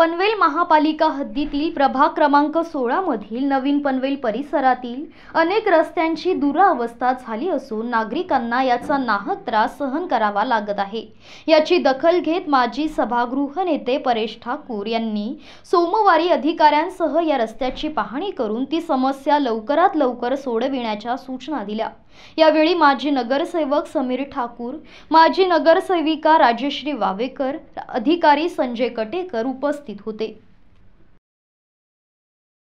पनवेल महापालिका हद्दीतील प्रभाग क्रमांक सोळामधील नवीन पनवेल परिसरातील अनेक रस्त्यांची दुरावस्था झाली असून नागरिकांना याचा नाहक त्रास सहन करावा लागत आहे याची दखल घेत माजी सभागृह नेते परेश ठाकूर यांनी सोमवारी अधिकाऱ्यांसह या रस्त्याची पाहणी करून ती समस्या लवकरात लवकर सोडविण्याच्या सूचना दिल्या यावेळी माजी नगरसेवक समीर ठाकूर माजी नगरसेविका राजश्री वावेकर अधिकारी संजय कटेकर उपस्थित उपस्थित होते